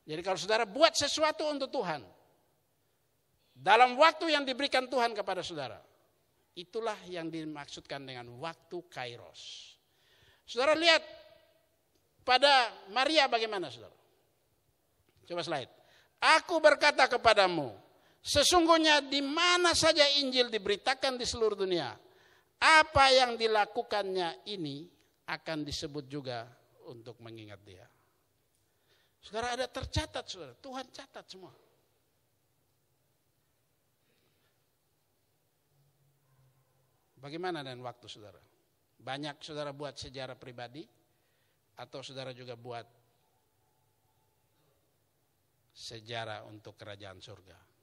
Jadi kalau saudara buat sesuatu untuk Tuhan, dalam waktu yang diberikan Tuhan kepada saudara, itulah yang dimaksudkan dengan waktu kairos. Saudara lihat pada Maria bagaimana saudara? Coba slide. Aku berkata kepadamu, Sesungguhnya di mana saja Injil diberitakan di seluruh dunia, apa yang dilakukannya ini akan disebut juga untuk mengingat dia. Saudara ada tercatat, saudara. Tuhan catat semua. Bagaimana dengan waktu saudara? Banyak saudara buat sejarah pribadi atau saudara juga buat sejarah untuk kerajaan surga?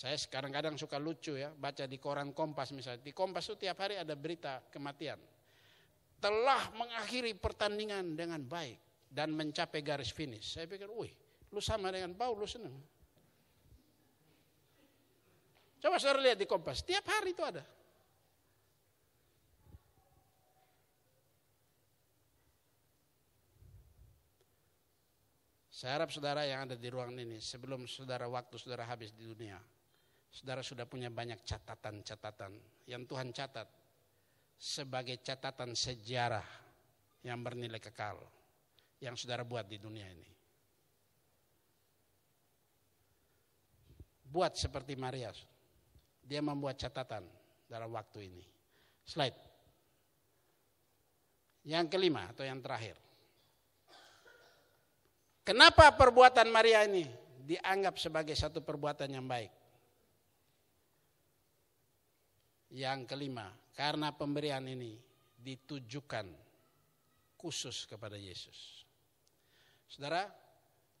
Saya sekarang kadang suka lucu ya, baca di koran Kompas misalnya. Di Kompas itu tiap hari ada berita kematian. Telah mengakhiri pertandingan dengan baik dan mencapai garis finish. Saya pikir, wih, lu sama dengan Paulus seneng. Coba saya lihat di Kompas, tiap hari itu ada. Saya harap saudara yang ada di ruang ini, sebelum saudara waktu saudara habis di dunia, Saudara sudah punya banyak catatan-catatan yang Tuhan catat sebagai catatan sejarah yang bernilai kekal yang saudara buat di dunia ini. Buat seperti Maria. Dia membuat catatan dalam waktu ini. Slide. Yang kelima atau yang terakhir. Kenapa perbuatan Maria ini dianggap sebagai satu perbuatan yang baik? Yang kelima, karena pemberian ini ditujukan khusus kepada Yesus. Saudara,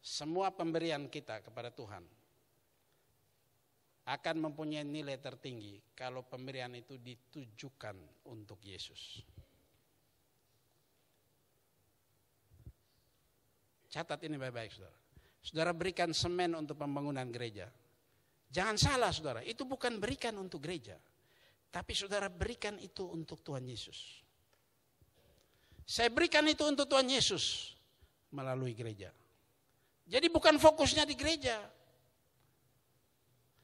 semua pemberian kita kepada Tuhan akan mempunyai nilai tertinggi kalau pemberian itu ditujukan untuk Yesus. Catat ini baik-baik saudara. Saudara berikan semen untuk pembangunan gereja. Jangan salah saudara, itu bukan berikan untuk gereja. Tapi saudara berikan itu untuk Tuhan Yesus. Saya berikan itu untuk Tuhan Yesus melalui gereja. Jadi bukan fokusnya di gereja.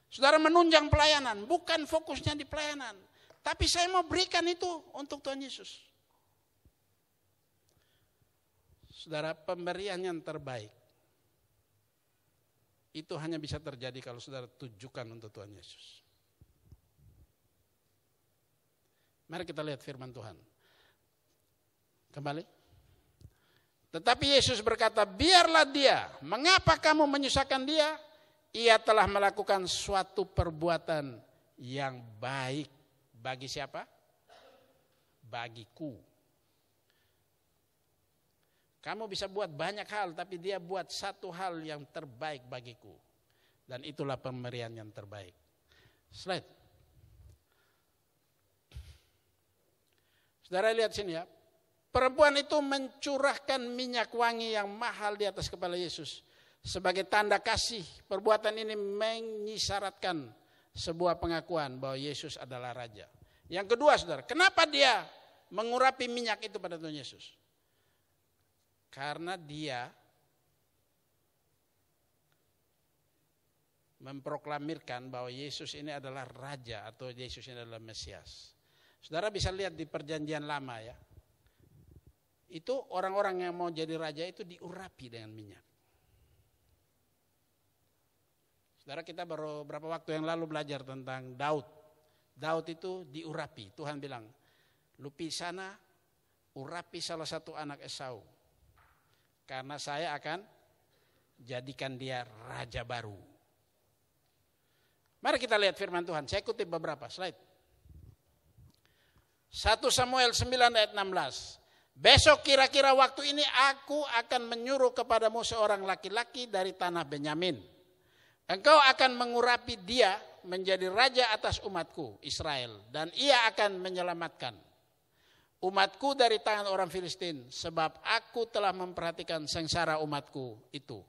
Saudara menunjang pelayanan, bukan fokusnya di pelayanan. Tapi saya mau berikan itu untuk Tuhan Yesus. Saudara, pemberian yang terbaik itu hanya bisa terjadi kalau saudara tujukan untuk Tuhan Yesus. Mari kita lihat firman Tuhan. Kembali. Tetapi Yesus berkata, biarlah dia. Mengapa kamu menyusahkan dia? Ia telah melakukan suatu perbuatan yang baik. Bagi siapa? Bagiku. Kamu bisa buat banyak hal, tapi dia buat satu hal yang terbaik bagiku. Dan itulah pemberian yang terbaik. Slide. Saudara lihat sini ya. Perempuan itu mencurahkan minyak wangi yang mahal di atas kepala Yesus. Sebagai tanda kasih, perbuatan ini mengisyaratkan sebuah pengakuan bahwa Yesus adalah Raja. Yang kedua saudara, kenapa dia mengurapi minyak itu pada Tuhan Yesus? Karena dia memproklamirkan bahwa Yesus ini adalah Raja atau Yesus ini adalah Mesias. Saudara bisa lihat di perjanjian lama ya. Itu orang-orang yang mau jadi raja itu diurapi dengan minyak. Saudara kita baru berapa waktu yang lalu belajar tentang Daud. Daud itu diurapi. Tuhan bilang, lupi sana, urapi salah satu anak Esau. Karena saya akan jadikan dia raja baru. Mari kita lihat firman Tuhan. Saya kutip beberapa slide. 1 Samuel 9 ayat 16. Besok kira-kira waktu ini aku akan menyuruh kepadamu seorang laki-laki dari tanah Benyamin. Engkau akan mengurapi dia menjadi raja atas umatku Israel dan ia akan menyelamatkan umatku dari tangan orang Filistin sebab aku telah memperhatikan sengsara umatku itu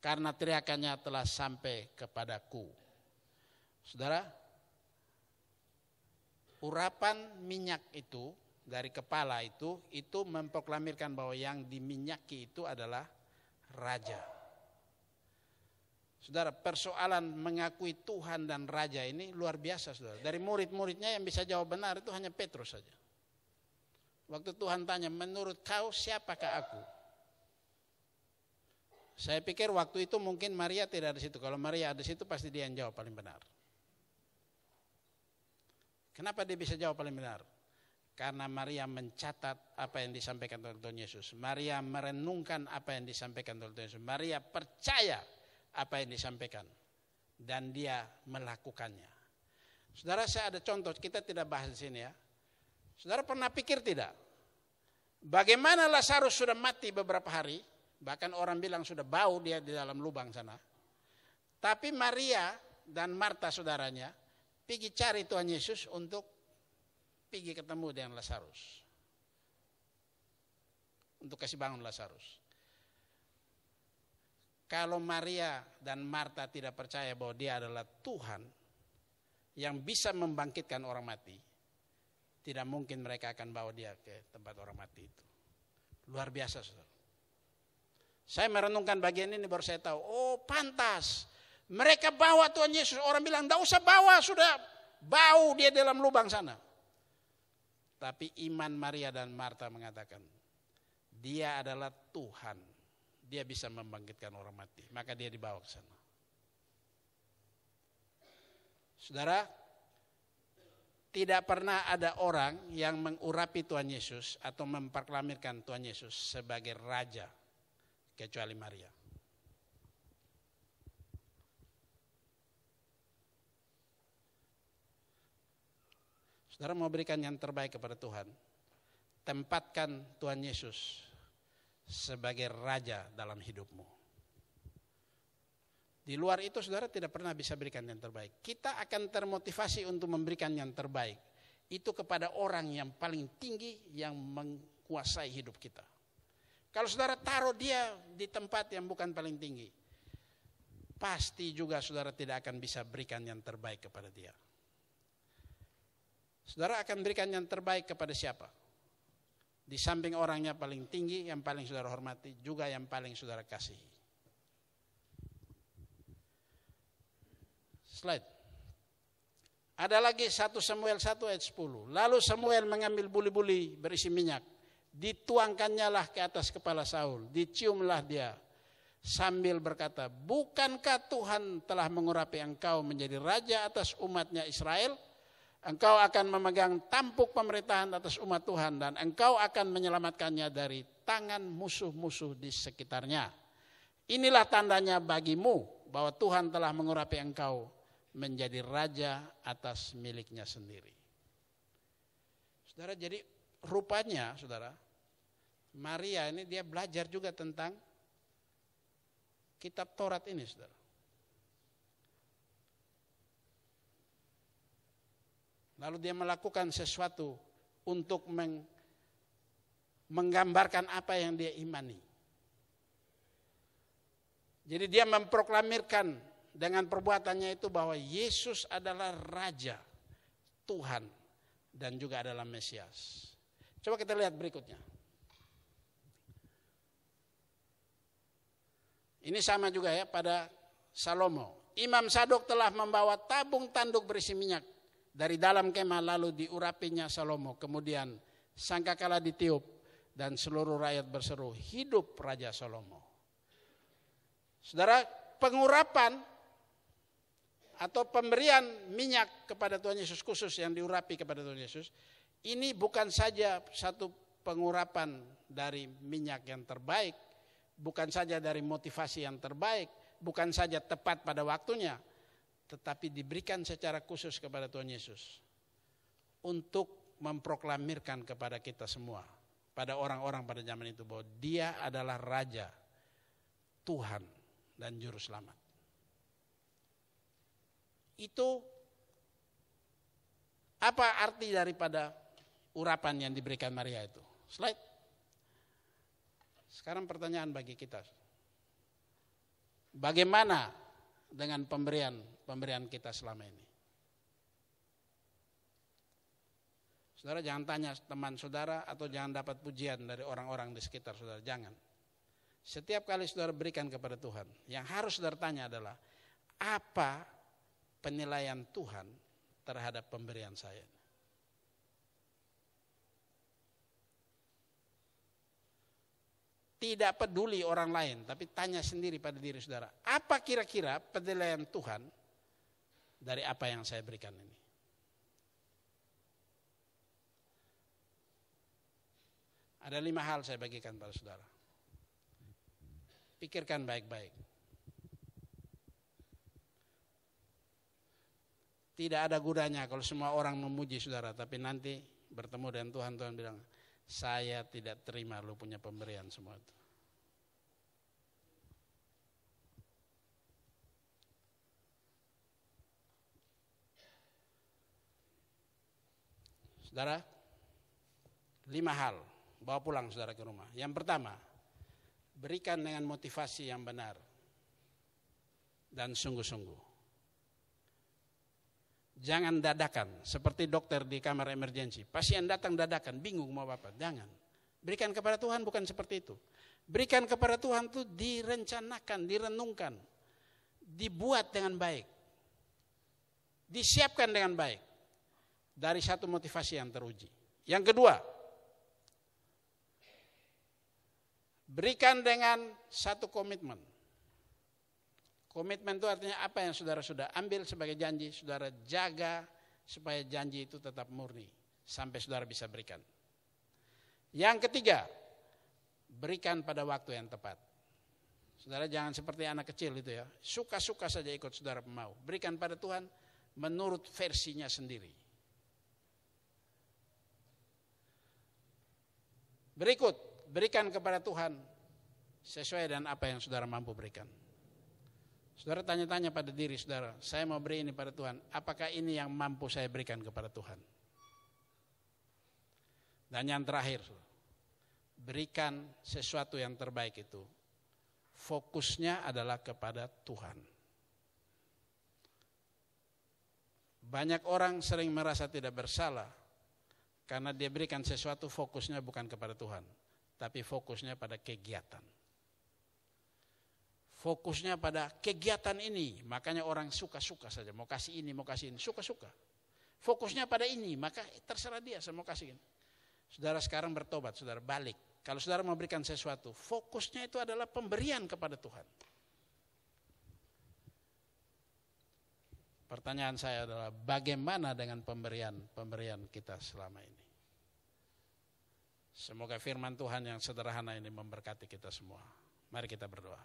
karena teriakannya telah sampai kepadaku. Saudara, urapan minyak itu dari kepala itu itu memproklamirkan bahwa yang diminyaki itu adalah raja. Saudara, persoalan mengakui Tuhan dan raja ini luar biasa, Saudara. Dari murid-muridnya yang bisa jawab benar itu hanya Petrus saja. Waktu Tuhan tanya, "Menurut kau siapakah aku?" Saya pikir waktu itu mungkin Maria tidak ada situ. Kalau Maria ada situ pasti dia yang jawab paling benar. Kenapa dia bisa jawab paling benar? Karena Maria mencatat apa yang disampaikan oleh Tuhan Yesus. Maria merenungkan apa yang disampaikan oleh Tuhan Yesus. Maria percaya apa yang disampaikan. Dan dia melakukannya. Saudara saya ada contoh, kita tidak bahas di sini ya. Saudara pernah pikir tidak? Bagaimana Lazarus sudah mati beberapa hari, bahkan orang bilang sudah bau dia di dalam lubang sana. Tapi Maria dan Marta saudaranya Pergi cari Tuhan Yesus untuk pergi ketemu dengan Lazarus. Untuk kasih bangun Lazarus. Kalau Maria dan Marta tidak percaya bahwa dia adalah Tuhan yang bisa membangkitkan orang mati, tidak mungkin mereka akan bawa dia ke tempat orang mati itu. Luar biasa, saudara. Saya merenungkan bagian ini baru saya tahu, oh pantas mereka bawa Tuhan Yesus. Orang bilang, tidak usah bawa, sudah bau dia dalam lubang sana. Tapi iman Maria dan Marta mengatakan, dia adalah Tuhan. Dia bisa membangkitkan orang mati. Maka dia dibawa ke sana. Saudara, tidak pernah ada orang yang mengurapi Tuhan Yesus atau memperklamirkan Tuhan Yesus sebagai Raja. Kecuali Maria. Saudara mau berikan yang terbaik kepada Tuhan. Tempatkan Tuhan Yesus sebagai raja dalam hidupmu. Di luar itu saudara tidak pernah bisa berikan yang terbaik. Kita akan termotivasi untuk memberikan yang terbaik. Itu kepada orang yang paling tinggi yang menguasai hidup kita. Kalau saudara taruh dia di tempat yang bukan paling tinggi. Pasti juga saudara tidak akan bisa berikan yang terbaik kepada dia. Saudara akan berikan yang terbaik kepada siapa? Di samping orangnya paling tinggi, yang paling saudara hormati, juga yang paling saudara kasihi. Slide. Ada lagi satu Samuel 1 ayat 10. Lalu Samuel mengambil buli-buli berisi minyak. Dituangkannya lah ke atas kepala Saul. Diciumlah dia. Sambil berkata, bukankah Tuhan telah mengurapi engkau menjadi raja atas umatnya Israel? Engkau akan memegang tampuk pemerintahan atas umat Tuhan dan engkau akan menyelamatkannya dari tangan musuh-musuh di sekitarnya. Inilah tandanya bagimu bahwa Tuhan telah mengurapi engkau menjadi raja atas miliknya sendiri. Saudara, jadi rupanya saudara, Maria ini dia belajar juga tentang kitab Taurat ini saudara. Lalu dia melakukan sesuatu untuk meng, menggambarkan apa yang dia imani. Jadi dia memproklamirkan dengan perbuatannya itu bahwa Yesus adalah Raja, Tuhan, dan juga adalah Mesias. Coba kita lihat berikutnya. Ini sama juga ya pada Salomo. Imam Sadok telah membawa tabung tanduk berisi minyak dari dalam kemah lalu diurapinya Salomo, kemudian sangkakala ditiup dan seluruh rakyat berseru, hidup Raja Salomo. Saudara, pengurapan atau pemberian minyak kepada Tuhan Yesus khusus yang diurapi kepada Tuhan Yesus, ini bukan saja satu pengurapan dari minyak yang terbaik, bukan saja dari motivasi yang terbaik, bukan saja tepat pada waktunya, tetapi diberikan secara khusus kepada Tuhan Yesus untuk memproklamirkan kepada kita semua, pada orang-orang pada zaman itu bahwa dia adalah Raja, Tuhan dan Juru Selamat. Itu apa arti daripada urapan yang diberikan Maria itu? Slide. Sekarang pertanyaan bagi kita. Bagaimana dengan pemberian pemberian kita selama ini. Saudara jangan tanya teman saudara atau jangan dapat pujian dari orang-orang di sekitar saudara, jangan. Setiap kali saudara berikan kepada Tuhan, yang harus saudara tanya adalah, apa penilaian Tuhan terhadap pemberian saya tidak peduli orang lain, tapi tanya sendiri pada diri saudara. Apa kira-kira penilaian Tuhan dari apa yang saya berikan ini. Ada lima hal saya bagikan pada saudara. Pikirkan baik-baik. Tidak ada gunanya kalau semua orang memuji saudara, tapi nanti bertemu dengan Tuhan, Tuhan bilang, saya tidak terima lu punya pemberian semua itu. Saudara, lima hal bawa pulang saudara ke rumah. Yang pertama, berikan dengan motivasi yang benar dan sungguh-sungguh. Jangan dadakan, seperti dokter di kamar emergensi. Pasien datang dadakan, bingung mau apa, jangan. Berikan kepada Tuhan bukan seperti itu. Berikan kepada Tuhan itu direncanakan, direnungkan, dibuat dengan baik, disiapkan dengan baik dari satu motivasi yang teruji. Yang kedua, berikan dengan satu komitmen. Komitmen itu artinya apa yang saudara sudah ambil sebagai janji, saudara jaga supaya janji itu tetap murni sampai saudara bisa berikan. Yang ketiga, berikan pada waktu yang tepat. Saudara jangan seperti anak kecil itu ya, suka-suka saja ikut saudara mau. Berikan pada Tuhan menurut versinya sendiri. Berikut, berikan kepada Tuhan sesuai dengan apa yang saudara mampu berikan. Saudara tanya-tanya pada diri saudara, saya mau beri ini pada Tuhan, apakah ini yang mampu saya berikan kepada Tuhan? Dan yang terakhir, berikan sesuatu yang terbaik itu. Fokusnya adalah kepada Tuhan. Banyak orang sering merasa tidak bersalah karena dia berikan sesuatu fokusnya bukan kepada Tuhan, tapi fokusnya pada kegiatan. Fokusnya pada kegiatan ini, makanya orang suka-suka saja, mau kasih ini, mau kasih ini, suka-suka. Fokusnya pada ini, maka terserah dia, saya mau kasih ini. Saudara sekarang bertobat, saudara balik. Kalau saudara memberikan sesuatu, fokusnya itu adalah pemberian kepada Tuhan. Pertanyaan saya adalah bagaimana dengan pemberian-pemberian kita selama ini? Semoga firman Tuhan yang sederhana ini memberkati kita semua. Mari kita berdoa.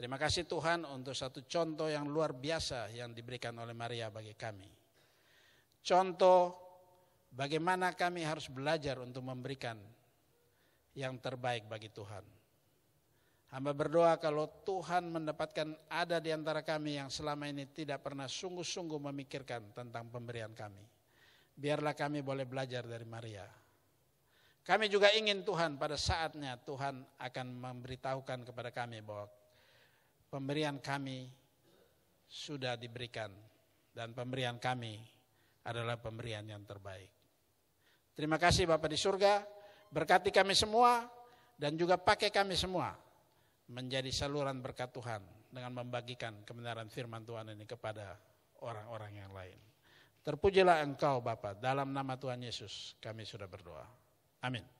Terima kasih Tuhan untuk satu contoh yang luar biasa yang diberikan oleh Maria bagi kami. Contoh bagaimana kami harus belajar untuk memberikan yang terbaik bagi Tuhan. Hamba berdoa kalau Tuhan mendapatkan ada di antara kami yang selama ini tidak pernah sungguh-sungguh memikirkan tentang pemberian kami. Biarlah kami boleh belajar dari Maria. Kami juga ingin Tuhan pada saatnya Tuhan akan memberitahukan kepada kami bahwa pemberian kami sudah diberikan dan pemberian kami adalah pemberian yang terbaik. Terima kasih Bapak di surga, berkati kami semua dan juga pakai kami semua menjadi saluran berkat Tuhan dengan membagikan kebenaran firman Tuhan ini kepada orang-orang yang lain. Terpujilah engkau Bapa dalam nama Tuhan Yesus kami sudah berdoa. Amin.